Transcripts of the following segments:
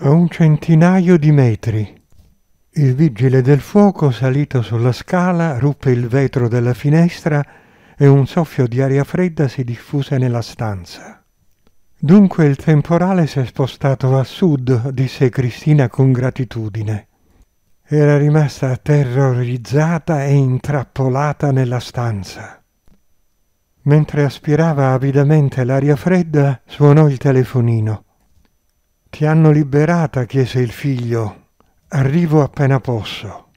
a un centinaio di metri. Il vigile del fuoco, salito sulla scala, ruppe il vetro della finestra e un soffio di aria fredda si diffuse nella stanza. Dunque il temporale si è spostato a sud, disse Cristina con gratitudine. Era rimasta terrorizzata e intrappolata nella stanza. Mentre aspirava avidamente l'aria fredda, suonò il telefonino. Ti hanno liberata, chiese il figlio. Arrivo appena posso.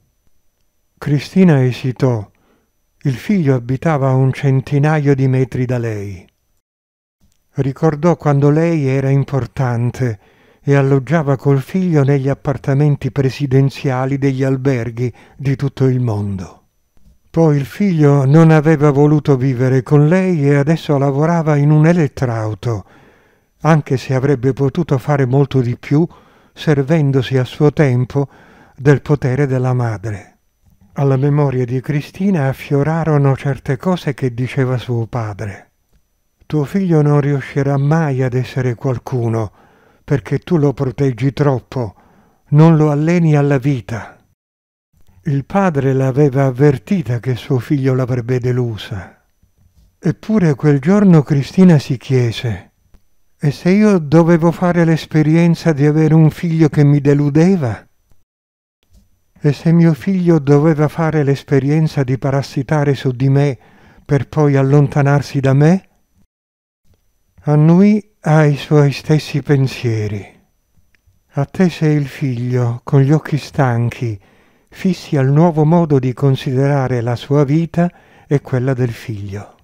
Cristina esitò. Il figlio abitava a un centinaio di metri da lei. Ricordò quando lei era importante e alloggiava col figlio negli appartamenti presidenziali degli alberghi di tutto il mondo. Poi il figlio non aveva voluto vivere con lei e adesso lavorava in un elettrauto anche se avrebbe potuto fare molto di più servendosi a suo tempo del potere della madre. Alla memoria di Cristina affiorarono certe cose che diceva suo padre. Tuo figlio non riuscirà mai ad essere qualcuno, perché tu lo proteggi troppo, non lo alleni alla vita. Il padre l'aveva avvertita che suo figlio l'avrebbe delusa. Eppure quel giorno Cristina si chiese e se io dovevo fare l'esperienza di avere un figlio che mi deludeva? E se mio figlio doveva fare l'esperienza di parassitare su di me per poi allontanarsi da me? Annui ha i suoi stessi pensieri. A te sei il figlio, con gli occhi stanchi, fissi al nuovo modo di considerare la sua vita e quella del figlio.